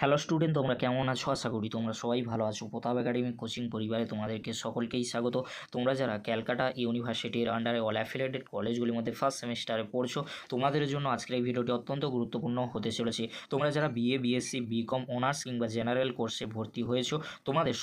hello student তোমরা কেমন আছো আশা করি তোমরা সবাই ভালো আছো প্রতাপ একাডেমি কোচিং পরিবারে তোমাদেরকে সকলকেই স্বাগত তোমরা যারা ক্যালকাটা ইউনিভার্সিটির আন্ডারে অল অ্যাফিলেটেড কলেজগুলির মধ্যে ফার্স্ট সেমিস্টারে পড়ছো তোমাদের জন্য আজকের এই ভিডিওটি অত্যন্ত গুরুত্বপূর্ণ হতে চলেছে তোমরা যারা বিএ বিএসসি বিকম অনার্স কিংবা জেনারেল কোর্সে ভর্তি হয়েছো তোমাদের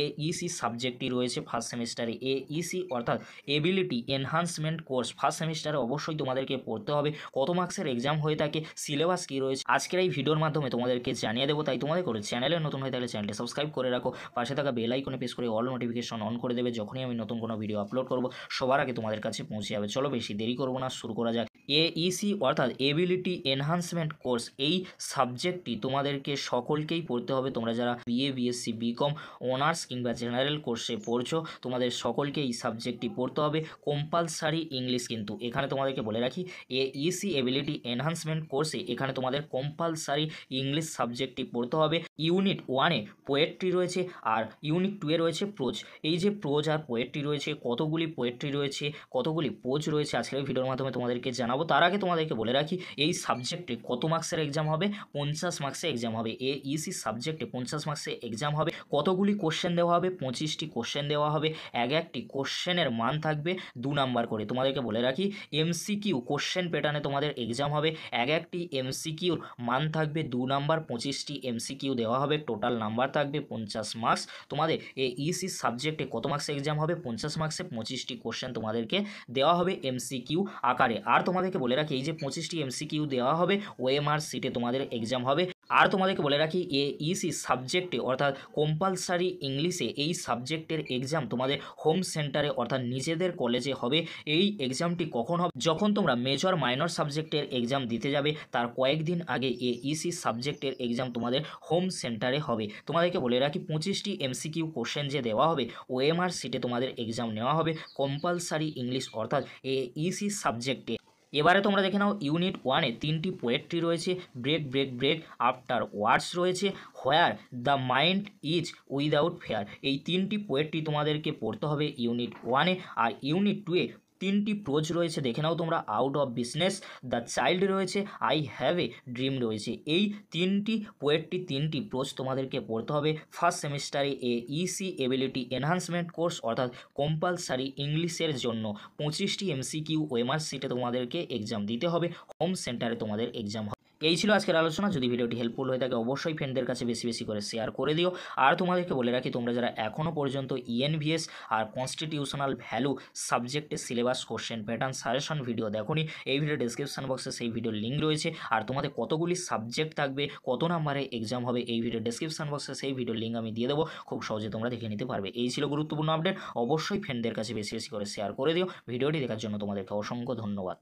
এ এইসি সাবজেক্টটি রয়েছে ফার্স্ট সেমিস্টারে এইসি অর্থাৎ এবিলিটি এনহান্সমেন্ট কোর্স ফার্স্ট সেমিস্টারে অবশ্যই তোমাদেরকে পড়তে হবে কত মার্কসের এক্সাম হয়ে থাকে সিলেবাস কী রয়েছে আজকের এই ভিডিওর মাধ্যমে তোমাদেরকে জানিয়ে দেবো তাই তোমাদের করে চ্যানেলে নতুন হয়ে তাহলে চ্যানেলটি সাবস্ক্রাইব করে রাখো পাশে থাকা বেল আইকনে প্রেস করে অল নোটিফিকেশন অন করে দেবে যখনই আমি নতুন কোনো ভিডিও আপলোড করবো সবার আগে তোমাদের কাছে পৌঁছে যাবে চলো বেশি দেরি করবো না শুরু করা যাক এইসি e অর্থাৎ এবিলিটি এনহান্সমেন্ট কোর্স এই সাবজেক্টটি তোমাদেরকে সকলকেই পড়তে হবে তোমরা যারা বিএ বিএসসি বিকম অনার্স কিংবা জেনারেল কোর্সে পড়ছো তোমাদের সকলকে এই সাবজেক্টটি পড়তে হবে কম্পালসারি ইংলিশ কিন্তু এখানে তোমাদেরকে বলে রাখি এইসি এবিলিটি এনহান্সমেন্ট কোর্সে এখানে তোমাদের কম্পালসারি ইংলিশ সাবজেক্টটি পড়তে হবে ইউনিট ওয়ানে পোয়েট্রি রয়েছে আর ইউনিট টুয়ে রয়েছে প্রোজ এই যে প্রোজ আর পোয়েট্রি রয়েছে কতগুলি পোয়েট্রি রয়েছে কতগুলি পোজ রয়েছে আজকের ভিডিওর মাধ্যমে তোমাদেরকে জানাবো জানাবো তার আগে তোমাদেরকে বলে রাখি এই সাবজেক্টে কত মার্কসের এক্সাম হবে পঞ্চাশ মার্কসে এক্সাম হবে e এ ইসি সাবজেক্টে পঞ্চাশ মার্কসে এক্সাম হবে কতগুলি কোশ্চেন দেওয়া হবে পঁচিশটি কোশ্চেন দেওয়া হবে এক একটি কোশ্চেনের মান থাকবে দু নাম্বার করে তোমাদেরকে বলে রাখি এমসিকিউ কোশ্চেন প্যাটার্নে তোমাদের এক্সাম হবে এক একটি এমসিকিউর মান থাকবে দু নাম্বার পঁচিশটি এমসিকিউ দেওয়া হবে টোটাল নাম্বার থাকবে পঞ্চাশ মার্কস তোমাদের e এ ইসি সাবজেক্টে কত মার্কসে এক্সাম হবে পঞ্চাশ মার্কসে পঁচিশটি কোশ্চেন তোমাদেরকে দেওয়া হবে এমসিকিউ আকারে আর তোমাদের তোমাদেরকে বলে রাখি এই যে পঁচিশটি এমসিকিউ দেওয়া হবে ওএমআর সিটে তোমাদের এক্সাম হবে আর তোমাদেরকে বলে রাখি e এ ইসি সাবজেক্টে অর্থাৎ কম্পালসারি ইংলিশে এই সাবজেক্টের এক্সাম তোমাদের হোম সেন্টারে অর্থাৎ নিজেদের কলেজে হবে এই এক্সামটি কখন হবে যখন তোমরা মেজর মাইনর সাবজেক্টের এক্সাম দিতে যাবে তার কয়েকদিন আগে e এ ইসি সাবজেক্টের এক্সাম তোমাদের হোম সেন্টারে হবে তোমাদেরকে বলে রাখি পঁচিশটি এমসিকিউ কোশ্চেন যে দেওয়া হবে ওএমআর সিটে তোমাদের এক্সাম নেওয়া হবে কম্পালসারি ইংলিশ অর্থাৎ e এ ইসি সাবজেক্টে এবারে তোমরা দেখে নাও ইউনিট ওয়ানে তিনটি পোয়েট্রি রয়েছে break break break afterwards রয়েছে where the mind is without fear এই তিনটি পোয়েট্রি তোমাদেরকে পড়তে হবে ইউনিট ওয়ানে আর ইউনিট টুয়ে তিনটি প্রোজ রয়েছে দেখে নাও তোমরা out of business the child রয়েছে আই হ্যাভ এ ড্রিম রয়েছে এই তিনটি পোয়েটটি তিনটি প্রোজ তোমাদেরকে পড়তে হবে ফার্স্ট সেমিস্টারে A EC ability enhancement course অর্থাৎ কম্পালসারি ইংলিশের জন্য পঁচিশটি কিউ ওয়েমার সিটে তোমাদেরকে এক্সাম দিতে হবে হোম সেন্টারে তোমাদের এক্সাম এই ছিল আজকের আলোচনা যদি ভিডিওটি হেল্পফুল হয়ে থাকে অবশ্যই ফ্রেন্ডদের কাছে বেশি বেশি করে শেয়ার করে দিও আর তোমাদেরকে বলে রাখি তোমরা যারা এখনও পর্যন্ত ইএনভিএস e আর কনস্টিটিউশনাল ভ্যালু সাবজেক্টের syllabus question pattern suggestion video দেখোনি এই ভিডিও ডিসক্রিপশান বক্সে সেই ভিডিওর লিঙ্ক রয়েছে আর তোমাদের কতগুলি সাবজেক্ট থাকবে কত নাম্বারে এক্সাম হবে এই ভিডিও ডিসক্রিপশান বক্সে সেই ভিডিওর লিঙ্ক আমি দিয়ে দেবো খুব সহজে তোমরা দেখে নিতে পারবে এই ছিল গুরুত্বপূর্ণ আপডেট অবশ্যই ফ্রেন্ডদের কাছে বেশি বেশি করে শেয়ার করে দিও ভিডিওটি দেখার জন্য তোমাদেরকে অসংখ্য ধন্যবাদ